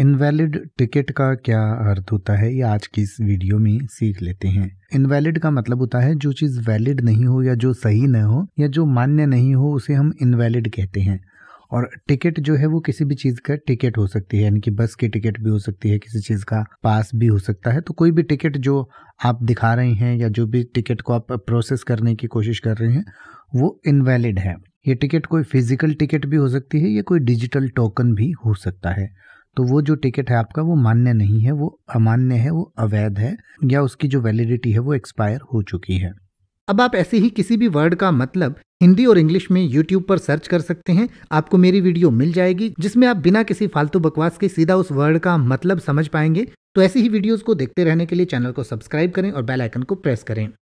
invalid ticket का क्या अर्थ होता है ये आज की इस वीडियो में सीख लेते हैं इनवैलिड का मतलब होता है जो चीज़ वैलिड नहीं हो या जो सही न हो या जो मान्य नहीं हो उसे हम इनवैलिड कहते हैं और टिकट जो है वो किसी भी चीज़ का टिकट हो सकती है यानी कि बस की टिकट भी हो सकती है किसी चीज़ का पास भी हो सकता है तो कोई भी टिकट जो आप दिखा रहे हैं या जो भी टिकट को आप प्रोसेस करने की कोशिश कर रहे हैं वो इनवैलिड है ये टिकट कोई फिजिकल टिकट भी हो सकती है या कोई डिजिटल टोकन भी हो सकता है तो वो जो टिकट है आपका वो मान्य नहीं है वो अमान्य है वो अवैध है या उसकी जो वैलिडिटी है वो एक्सपायर हो चुकी है अब आप ऐसे ही किसी भी वर्ड का मतलब हिंदी और इंग्लिश में यूट्यूब पर सर्च कर सकते हैं आपको मेरी वीडियो मिल जाएगी जिसमें आप बिना किसी फालतू बकवास के सीधा उस वर्ड का मतलब समझ पाएंगे तो ऐसी ही वीडियोस को देखते रहने के लिए चैनल को सब्सक्राइब करें और बेल आइकन को प्रेस करें